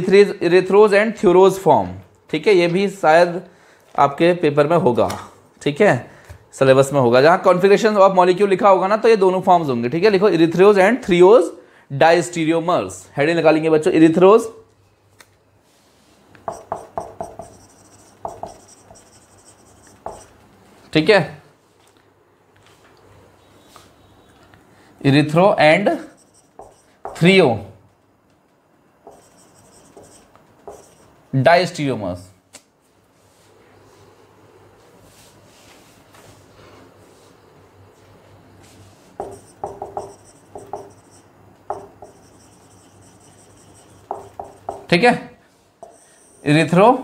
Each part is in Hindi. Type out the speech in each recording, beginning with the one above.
रिथ्रोज एंड थ्यूरोज फॉर्म ठीक है ये भी शायद आपके पेपर में होगा ठीक है सिलेबस में होगा जहां कॉन्फिग्रेशन ऑफ मॉलिक्यूल लिखा होगा ना तो ये दोनों फॉर्म्स होंगे ठीक है लिखो इरिथ्रोज एंड थ्रियोज डाइस्टीरियोमर्स हेडिंग निकालेंगे बच्चों इरिथ्रोज ठीक है इरिथ्रो एंड थ्रियो डाइस्टीरियोमर्स ठीक है erythro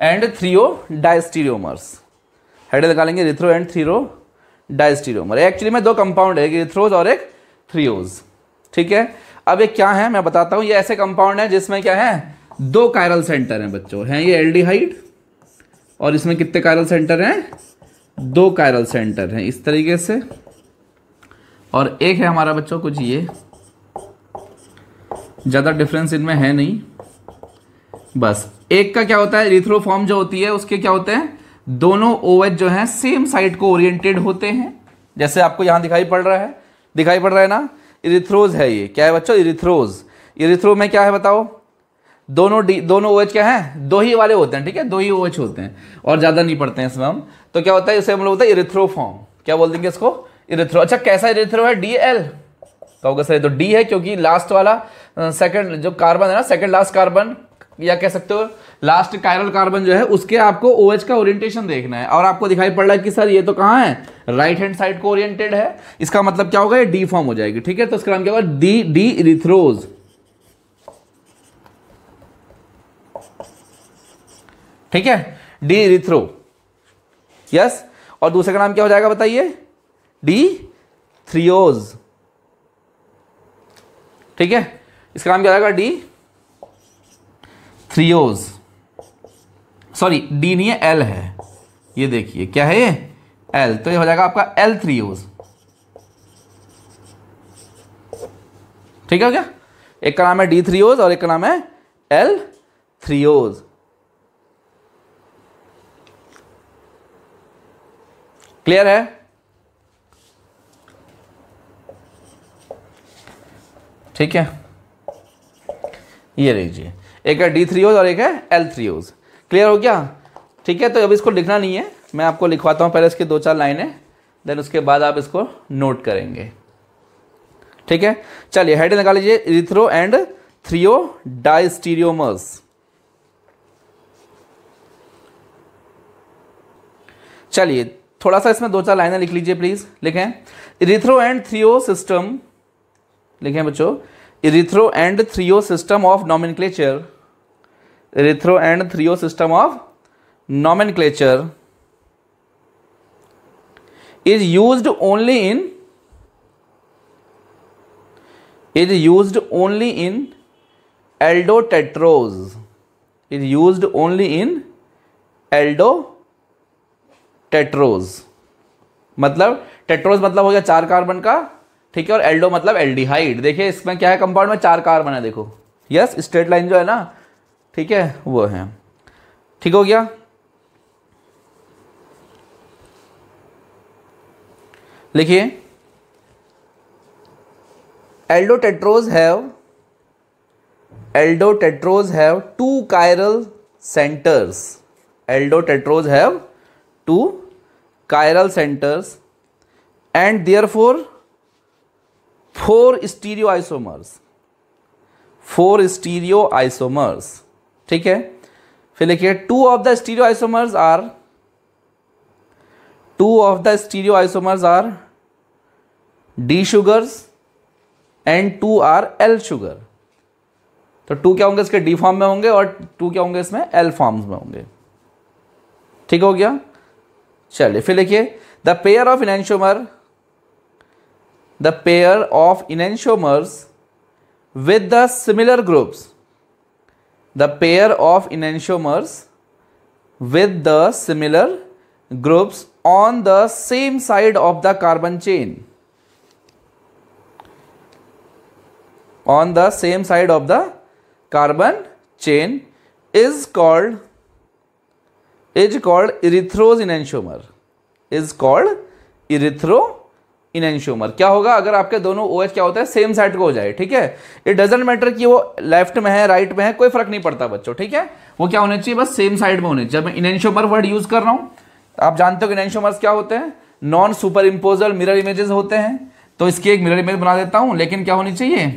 and threo diastereomers head निकालेंगे erythro and threo diastereomer actually में दो कंपाउंड है एक और एक थ्रियोज ठीक है अब ये क्या है मैं बताता हूं ये ऐसे कंपाउंड है जिसमें क्या है दो कायरल सेंटर हैं बच्चों हैं ये एल और इसमें कितने कायरल सेंटर हैं दो कायरल सेंटर हैं इस तरीके से और एक है हमारा बच्चों कुछ ये ज़्यादा डिफरेंस इनमें है नहीं बस एक का क्या होता है रिथ्रोफॉर्म जो होती है उसके क्या होते हैं दोनों ओवेज OH जो हैं सेम साइड को ओरिएंटेड होते हैं जैसे आपको यहाँ दिखाई पड़ रहा है दिखाई पड़ रहा है ना इरिथ्रोज है ये क्या है बच्चों इरिथ्रोज इरिथ्रो में क्या है बताओ दोनों डी दोनों ओ क्या है दो ही वाले होते हैं ठीक है दो ही ओ होते हैं और ज़्यादा नहीं पड़ते हैं इसमें हम तो क्या होता है इसे हम लोग होता है इरिथ्रोफॉर्म क्या बोल देंगे इसको इरेथ्रो अच्छा कैसा इरेथ्रो है डी एल तो होगा सर तो डी है क्योंकि लास्ट वाला सेकंड जो कार्बन है ना सेकंड लास्ट कार्बन या कह सकते हो लास्ट कायरल कार्बन जो है उसके आपको ओ OH का ओरिएंटेशन देखना है और आपको दिखाई पड़ रहा है कि सर ये तो कहाँ है राइट हैंड साइड को ओरिएंटेड है इसका मतलब क्या होगा ये डी फॉर्म हो जाएगी ठीक है तो इसका नाम क्या होगा डी डी इरिथ्रोज़ ठीक है डी रिथ्रो यस और दूसरे का नाम क्या हो जाएगा बताइए डी थ्रियोज ठीक है इसका नाम क्या हो जाएगा डी थ्रियोज सॉरी डी नहीं है एल है ये देखिए क्या है ये एल तो ये हो जाएगा आपका एल थ्रियोज ठीक है क्या एक का नाम है डी थ्रियोज और एक का नाम है एल थ्रियोज क्लियर है ठीक है ये लीजिए एक है डी थ्री ओज और एक है एल थ्री ओज क्लियर हो गया ठीक है तो अब इसको लिखना नहीं है मैं आपको लिखवाता हूं पहले इसकी दो चार लाइनें देन उसके बाद आप इसको नोट करेंगे ठीक है चलिए हेड निकाल लीजिए रिथ्रो एंड थ्रियो डाइस्टीरियोमर्स चलिए थोड़ा सा इसमें दो चार लाइनें लिख लीजिए प्लीज़ लिखें इरिथ्रो एंड थ्रियो सिस्टम लिखें बच्चों erythro and threo system of nomenclature erythro and threo system of nomenclature is use only in is use only in aldotetrose is use only in aldo tetrose मतलब टेट्रोज मतलब हो गया चार कार्बन का ठीक है और एल्डो मतलब एल्डिहाइड देखिए इसमें क्या है कंपाउंड में चार कार्बन है देखो यस स्ट्रेट लाइन जो है ना ठीक है वो है ठीक हो गया लिखिए aldotetrose have aldo tetrose have two chiral centers aldo tetrose have two chiral centers and therefore four stereoisomers four stereoisomers ठीक है फिर लिखिए two of the stereo isomers are two of the stereo isomers are D sugars and two are L sugar तो टू क्या होंगे इसके डी फॉर्म में होंगे और टू क्या होंगे इसमें एल फॉर्म्स में होंगे ठीक हो गया चलिए फिर देखिए the pair of enantiomer the pair of enantiomers with the similar groups the pair of enantiomers with the similar groups on the same side of the carbon chain on the same side of the carbon chain is called is called erythrose in erythros is called erythro in enantiomer क्या होगा अगर आपके दोनों ओ क्या होता है सेम साइड को हो जाए ठीक है इट डजेंट मैटर कि वो लेफ्ट में है राइट में है कोई फर्क नहीं पड़ता बच्चों ठीक है वो क्या होने चाहिए बस सेम साइड में होने चाहिए जब मैं इनशोमर वर्ड यूज कर रहा हूं आप जानते हो कि इनशोमर्स क्या होते हैं non super imposable mirror images होते हैं तो इसकी एक मिरर इमेज बना देता हूं लेकिन क्या होनी चाहिए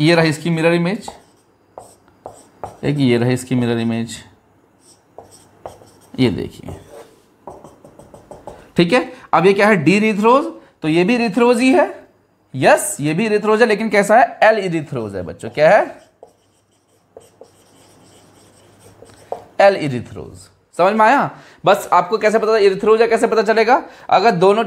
ये रही इसकी मिरर इमेज एक ये रही इसकी मिरर इमेज ये देखिए ठीक है अब ये क्या है डी रिथ्रोज तो ये भी रिथ्रोज ही है यस ये भी रिथ्रोज है लेकिन कैसा है एल इरिथ्रोज है बच्चों क्या है एल इरिथ्रोज समझ में आया बस आपको कैसे पता इरिथ्रोज है कैसे पता चलेगा अगर दोनों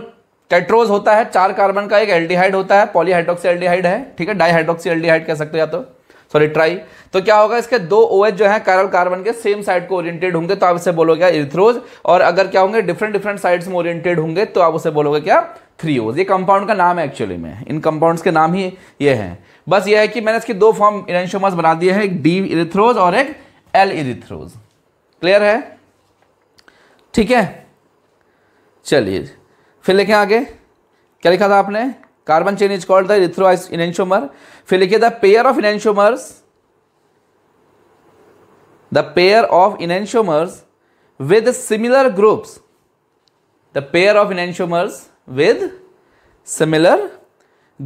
टेट्रोज होता है चार कार्बन का एक एल्डिहाइड होता है पॉलीहाइड्रोक्सी एल्डिहाइड है ठीक है डाईहाइड्रोक्सी एल्डिहाइड कह सकते हो या तो सॉरी ट्राई तो क्या होगा इसके दो ओ OH जो है काइरल कार्बन के सेम साइड को ओरिएंटेड होंगे तो आप इसे बोलोगे इथ्रोज और अगर क्या होंगे डिफरेंट डिफरेंट साइड्स में ओरिएंटेड होंगे तो आप उसे बोलोगे क्या थ्री ओज ये कंपाउंड का नाम है एक्चुअली में इन कंपाउंड्स के नाम ही ये हैं बस ये है कि मैंने इसके दो फॉर्म इरेंशोमस बना दिए हैं एक डी इरिथ्रोज और एक एल इरिथ्रोज क्लियर है ठीक है चलिए फिर लिखें आगे क्या लिखा था आपने Carbon chain is called the फिर लिखिए the pair of enantiomers the pair of enantiomers with similar groups the pair of enantiomers with similar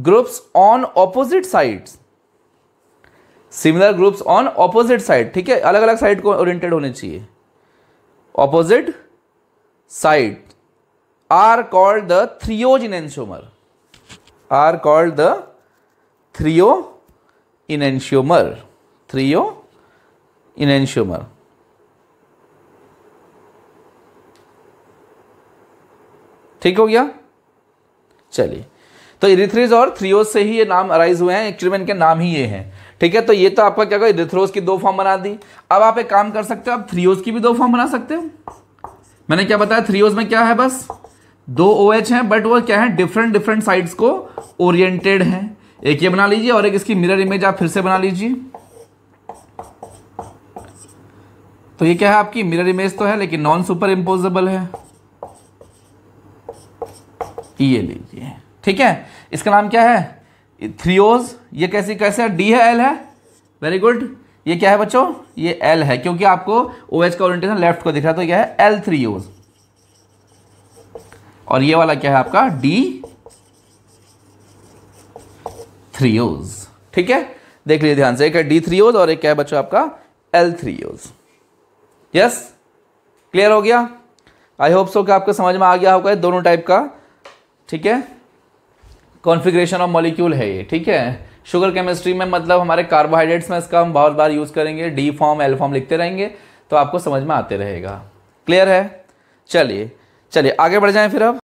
groups on opposite side similar groups on opposite side ठीक है अलग अलग साइड को ओरिएंटेड होने चाहिए opposite side are called the threose are called the threoenantiomer. Threoenantiomer. ठीक हो गया चलिए तो इरिथ्रीज और थ्रियोस से ही ये नाम अराइज हुए हैं एक्चुअली में इनके नाम ही ये हैं ठीक है तो ये तो आपका क्या इरिथ्रोस की दो फॉर्म बना दी अब आप एक काम कर सकते हो आप थ्रियोस की भी दो फॉर्म बना सकते हो मैंने क्या बताया थ्रियोस में क्या है बस दो ओ OH हैं बट वो क्या है डिफरेंट डिफरेंट साइड्स को ओरिएंटेड हैं एक ये बना लीजिए और एक इसकी मिरर इमेज आप फिर से बना लीजिए तो ये क्या है आपकी मिरर इमेज तो है लेकिन नॉन सुपर इम्पोजेबल है ये लीजिए ठीक है इसका नाम क्या है थ्रियोज ये कैसे कैसे है डी है एल है वेरी गुड ये क्या है बच्चों ये एल है क्योंकि आपको ओ OH का ओरिएंटेशन लेफ्ट को दिख रहा है तो यह है एल थ्रियोज़ और ये वाला क्या है आपका डी थ्रीओज ठीक है देख लीजिए ध्यान से एक है डी थ्रीओज और एक क्या है बच्चों आपका एल थ्रीओज यस क्लियर हो गया आई होप सो कि आपको समझ में आ गया होगा दोनों टाइप का ठीक है कॉन्फिग्रेशन ऑफ मॉलिक्यूल है ये ठीक है शुगर केमिस्ट्री में मतलब हमारे कार्बोहाइड्रेट्स में इसका हम बहुत बार यूज़ करेंगे डी फॉर्म एल फॉर्म लिखते रहेंगे तो आपको समझ में आते रहेगा क्लियर है चलिए चलिए आगे बढ़ जाएं फिर अब